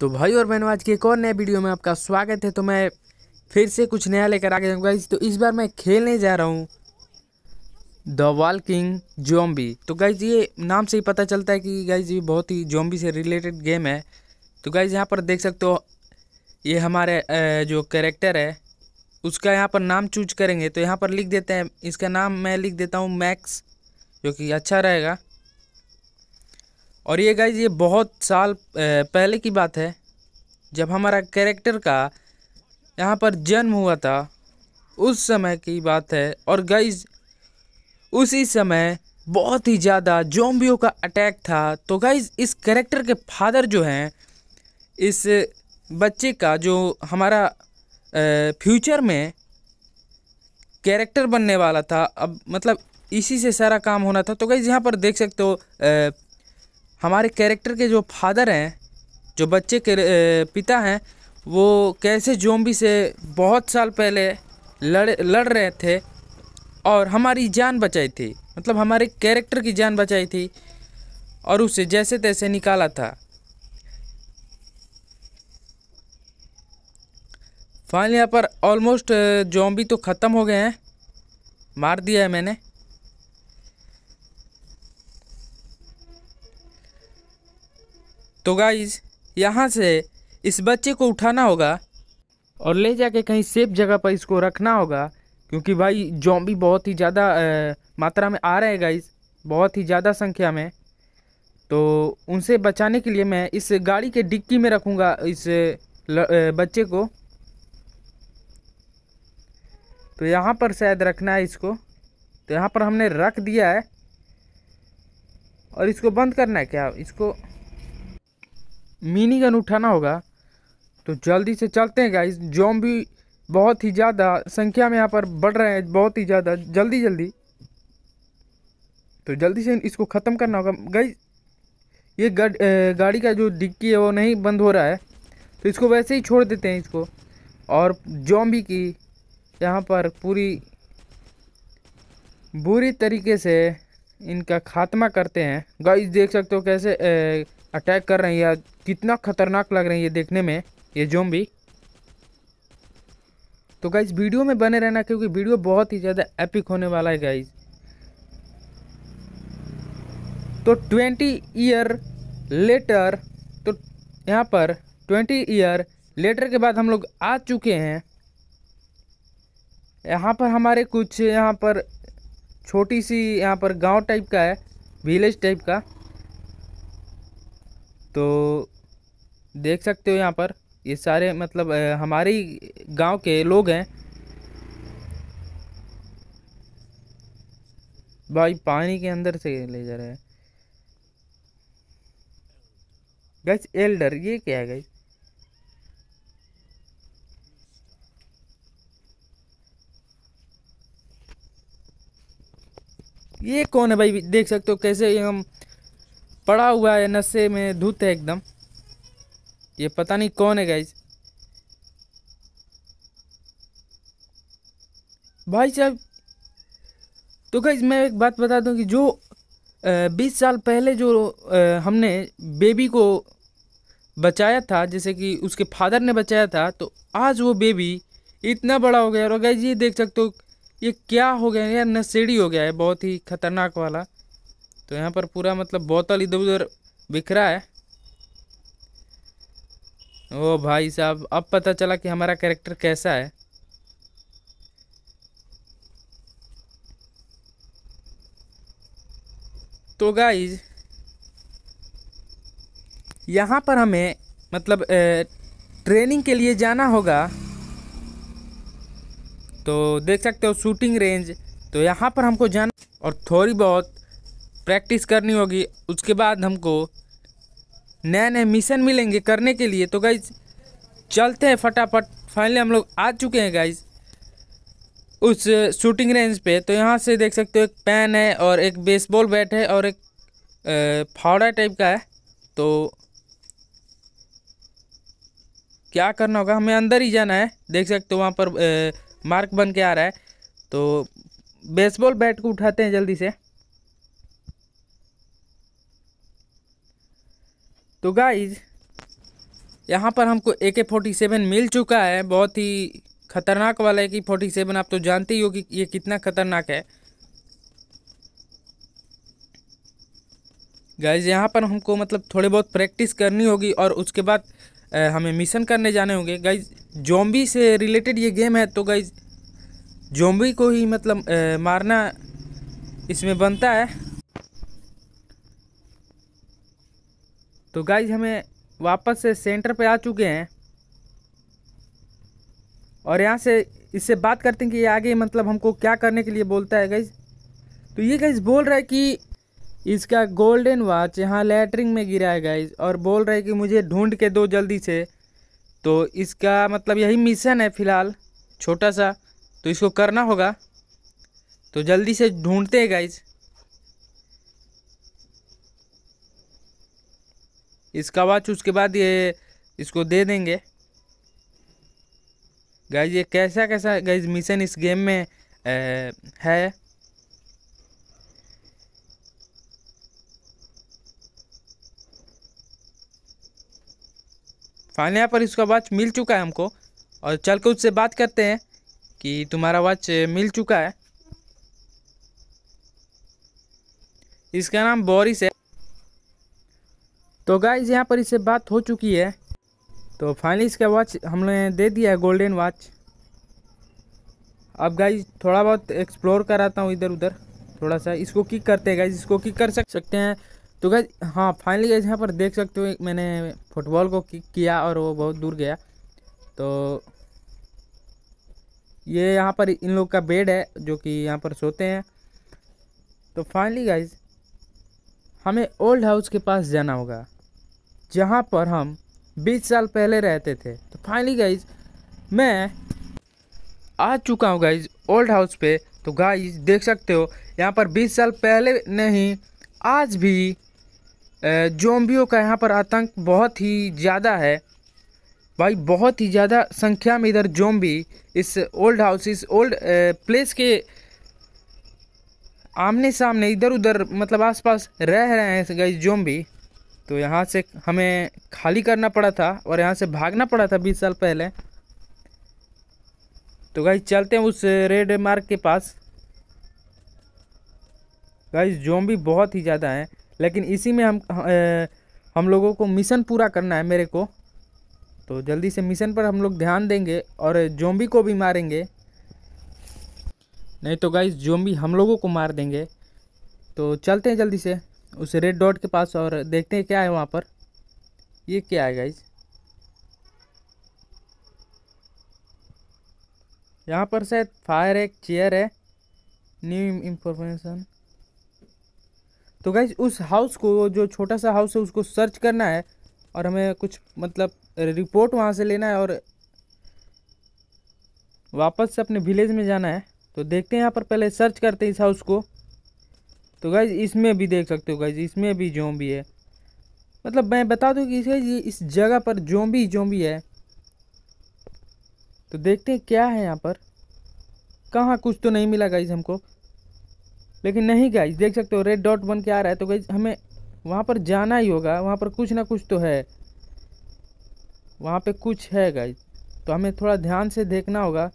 तो भाई और बहनों आज के एक और नए वीडियो में आपका स्वागत है तो मैं फिर से कुछ नया लेकर आ गया गाइज तो इस बार मैं खेलने जा रहा हूँ द किंग जोम्बी तो गाइज ये नाम से ही पता चलता है कि गाइज ये बहुत ही जोम्बी से रिलेटेड गेम है तो गाइज यहाँ पर देख सकते हो ये हमारे जो करेक्टर है उसका यहाँ पर नाम चूज करेंगे तो यहाँ पर लिख देते हैं इसका नाम मैं लिख देता हूँ मैक्स जो कि अच्छा रहेगा और ये गाइज ये बहुत साल पहले की बात है जब हमारा कैरेक्टर का यहाँ पर जन्म हुआ था उस समय की बात है और गाइज उसी समय बहुत ही ज़्यादा जोम्बियों का अटैक था तो गाइज इस कैरेक्टर के फादर जो हैं इस बच्चे का जो हमारा फ्यूचर में कैरेक्टर बनने वाला था अब मतलब इसी से सारा काम होना था तो गाइज यहाँ पर देख सकते हो हमारे कैरेक्टर के जो फादर हैं जो बच्चे के पिता हैं वो कैसे जोम्बी से बहुत साल पहले लड़ लड़ रहे थे और हमारी जान बचाई थी मतलब हमारे कैरेक्टर की जान बचाई थी और उसे जैसे तैसे निकाला था फाइनल यहाँ पर ऑलमोस्ट जॉम्बी तो ख़त्म हो गए हैं मार दिया है मैंने तो गाइज यहाँ से इस बच्चे को उठाना होगा और ले जाके कहीं सेफ जगह पर इसको रखना होगा क्योंकि भाई जॉम्बी बहुत ही ज़्यादा मात्रा में आ रहे हैं गाइज बहुत ही ज़्यादा संख्या में तो उनसे बचाने के लिए मैं इस गाड़ी के डिक्की में रखूँगा इस ल, बच्चे को तो यहाँ पर शायद रखना है इसको तो यहाँ पर हमने रख दिया है और इसको बंद करना है क्या इसको मिनी गन उठाना होगा तो जल्दी से चलते हैं गाइस भी बहुत ही ज़्यादा संख्या में यहाँ पर बढ़ रहे हैं बहुत ही ज़्यादा जल्दी जल्दी तो जल्दी से इसको ख़त्म करना होगा गाइस ये गाड़ी का जो डिक्की है वो नहीं बंद हो रहा है तो इसको वैसे ही छोड़ देते हैं इसको और जॉम की यहाँ पर पूरी बुरी तरीके से इनका खात्मा करते हैं गाइस देख सकते हो कैसे ए, अटैक कर रहे हैं या कितना खतरनाक लग रहे हैं ये देखने में ये जोम्बी तो गाइज वीडियो में बने रहना क्योंकि वीडियो बहुत ही ज़्यादा एपिक होने वाला है गाइज तो ट्वेंटी ईयर लेटर तो यहाँ पर ट्वेंटी ईयर लेटर के बाद हम लोग आ चुके हैं यहाँ पर हमारे कुछ यहाँ पर छोटी सी यहाँ पर गांव टाइप का है विलेज टाइप का तो देख सकते हो यहाँ पर ये सारे मतलब हमारे गांव गाँव के लोग हैं भाई पानी के अंदर से ले जा रहे हैं गैस एल्डर ये क्या है गैस ये कौन है भाई देख सकते हो कैसे हम पड़ा हुआ है नशे में धूत है एकदम ये पता नहीं कौन है गाइज भाई साहब तो गाइज मैं एक बात बता दूं कि जो बीस साल पहले जो हमने बेबी को बचाया था जैसे कि उसके फादर ने बचाया था तो आज वो बेबी इतना बड़ा हो गया और गाइज ये देख सकते हो ये क्या हो गया यार नशेड़ी हो गया है बहुत ही खतरनाक वाला तो यहाँ पर पूरा मतलब बोतल इधर उधर बिखरा है ओ भाई साहब अब पता चला कि हमारा कैरेक्टर कैसा है तो गाइज यहाँ पर हमें मतलब ए, ट्रेनिंग के लिए जाना होगा तो देख सकते हो शूटिंग रेंज तो यहाँ पर हमको जाना और थोड़ी बहुत प्रैक्टिस करनी होगी उसके बाद हमको नए नए मिशन मिलेंगे करने के लिए तो गाइज चलते हैं फटाफट फाइनली हम लोग आ चुके हैं गाइज उस शूटिंग रेंज पे तो यहाँ से देख सकते हो एक पैन है और एक बेसबॉल बैट है और एक फावड़ा टाइप का है तो क्या करना होगा हमें अंदर ही जाना है देख सकते हो वहाँ पर मार्क बन के आ रहा है तो बेसबॉल बैट को उठाते हैं जल्दी से तो गाइज यहाँ पर हमको ए के फोर्टी सेवन मिल चुका है बहुत ही ख़तरनाक वाला है कि फोर्टी सेवन आप तो जानते ही हो कि ये कितना ख़तरनाक है गाइज यहाँ पर हमको मतलब थोड़े बहुत प्रैक्टिस करनी होगी और उसके बाद हमें मिशन करने जाने होंगे गाइज जोम्बी से रिलेटेड ये गेम है तो गाइज जोम्बी को ही मतलब मारना इसमें बनता है तो गाइज हमें वापस से सेंटर पे आ चुके हैं और यहाँ से इससे बात करते हैं कि ये आगे मतलब हमको क्या करने के लिए बोलता है गाइज तो ये गाइज बोल रहा है कि इसका गोल्डन वॉच यहाँ लेटरिंग में गिरा है गाइज और बोल रहा है कि मुझे ढूंढ के दो जल्दी से तो इसका मतलब यही मिशन है फ़िलहाल छोटा सा तो इसको करना होगा तो जल्दी से ढूंढते हैं गाइज इसका बाद उसके बाद ये इसको दे देंगे गाइज ये कैसा कैसा गाइज मिशन इस गेम में ए, है फाइनल यहाँ पर इसका वॉच मिल चुका है हमको और चल के उससे बात करते हैं कि तुम्हारा वॉच मिल चुका है इसका नाम बोरिस है तो गाइज यहाँ पर इससे बात हो चुकी है तो फाइनली इसका वॉच हमने दे दिया है गोल्डन वॉच अब गाइज थोड़ा बहुत एक्सप्लोर कराता हूँ इधर उधर थोड़ा सा इसको किक करते हैं गाइज इसको किक कर सकते हैं तो गाइज हाँ फाइनली गाइज यहाँ पर देख सकते हो मैंने फुटबॉल को किक किया और वो बहुत दूर गया तो ये यहाँ पर इन लोग का बेड है जो कि यहाँ पर सोते हैं तो फाइनली गाइज हमें ओल्ड हाउस के पास जाना होगा जहाँ पर हम 20 साल पहले रहते थे तो फाइनली गाइज मैं आ चुका हूँ गाइज ओल्ड हाउस पे तो गाइज देख सकते हो यहाँ पर 20 साल पहले नहीं आज भी जोम्बियों का यहाँ पर आतंक बहुत ही ज़्यादा है भाई बहुत ही ज़्यादा संख्या में इधर जोम्बी इस ओल्ड हाउस इस ओल्ड प्लेस के आमने सामने इधर उधर मतलब आसपास रह रहे हैं गाइज जोम्बी तो यहाँ से हमें खाली करना पड़ा था और यहाँ से भागना पड़ा था बीस साल पहले तो गाइज चलते हैं उस रेड मार्क के पास गाइज जोम्बी बहुत ही ज़्यादा हैं लेकिन इसी में हम ए, हम लोगों को मिशन पूरा करना है मेरे को तो जल्दी से मिशन पर हम लोग ध्यान देंगे और जोम्बी को भी मारेंगे नहीं तो गाइज जोम्बी हम लोगों को मार देंगे तो चलते हैं जल्दी से उस रेड डॉट के पास और देखते हैं क्या है वहाँ पर ये क्या है गाइज यहाँ पर शायद फायर एक चेयर है न्यू इंफॉर्मेशन तो गाइज उस हाउस को जो छोटा सा हाउस है उसको सर्च करना है और हमें कुछ मतलब रिपोर्ट वहाँ से लेना है और वापस से अपने विलेज में जाना है तो देखते हैं यहाँ पर पहले सर्च करते हैं इस हाउस को तो गाइज इसमें भी देख सकते हो गाइज इसमें भी जो भी है मतलब मैं बता दूँ कि इसे इस जगह पर जो भी जो भी है तो देखते हैं क्या है यहाँ पर कहाँ कुछ तो नहीं मिला गाइज हमको लेकिन नहीं गाइज देख सकते हो रेड डॉट बन के आ रहा है तो गाइज हमें वहाँ पर जाना ही होगा वहाँ पर कुछ ना कुछ तो है वहाँ पे कुछ है गाइज तो हमें थोड़ा ध्यान से देखना होगा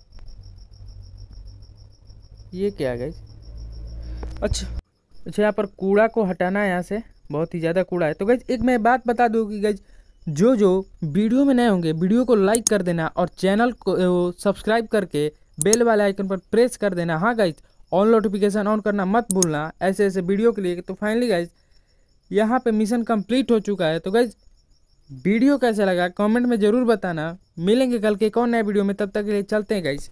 ये क्या है गाइज अच्छा अच्छा यहाँ पर कूड़ा को हटाना है यहाँ से बहुत ही ज़्यादा कूड़ा है तो गैज एक मैं बात बता दूँ कि गज जो जो वीडियो में नए होंगे वीडियो को लाइक कर देना और चैनल को सब्सक्राइब करके बेल वाले आइकन पर प्रेस कर देना हाँ गाइज ऑन नोटिफिकेशन ऑन करना मत भूलना ऐसे ऐसे वीडियो के लिए तो फाइनली गाइज यहाँ पे मिशन कंप्लीट हो चुका है तो गाइज वीडियो कैसा लगा कमेंट में ज़रूर बताना मिलेंगे कल के कौन नए वीडियो में तब तक के लिए चलते हैं गाइज